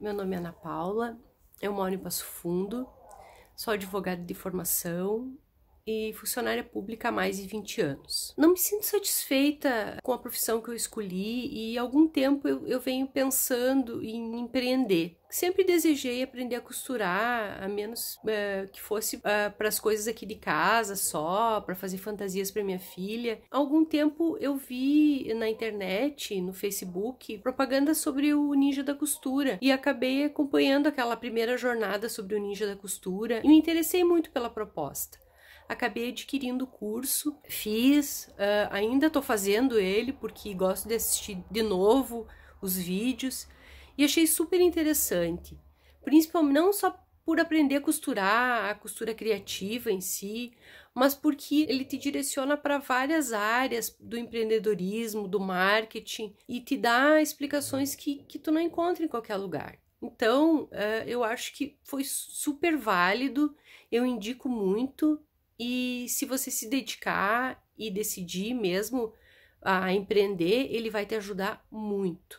Meu nome é Ana Paula, eu moro em Passo Fundo, sou advogada de formação, e funcionária pública há mais de 20 anos. Não me sinto satisfeita com a profissão que eu escolhi e há algum tempo eu, eu venho pensando em empreender. Sempre desejei aprender a costurar, a menos eh, que fosse eh, para as coisas aqui de casa só, para fazer fantasias para minha filha. Há algum tempo eu vi na internet, no Facebook, propaganda sobre o ninja da costura e acabei acompanhando aquela primeira jornada sobre o ninja da costura e me interessei muito pela proposta acabei adquirindo o curso, fiz, uh, ainda estou fazendo ele porque gosto de assistir de novo os vídeos e achei super interessante, principalmente não só por aprender a costurar, a costura criativa em si, mas porque ele te direciona para várias áreas do empreendedorismo, do marketing e te dá explicações que, que tu não encontra em qualquer lugar. Então, ah, eu acho que foi super válido, eu indico muito. E se você se dedicar e decidir mesmo a empreender, ele vai te ajudar muito.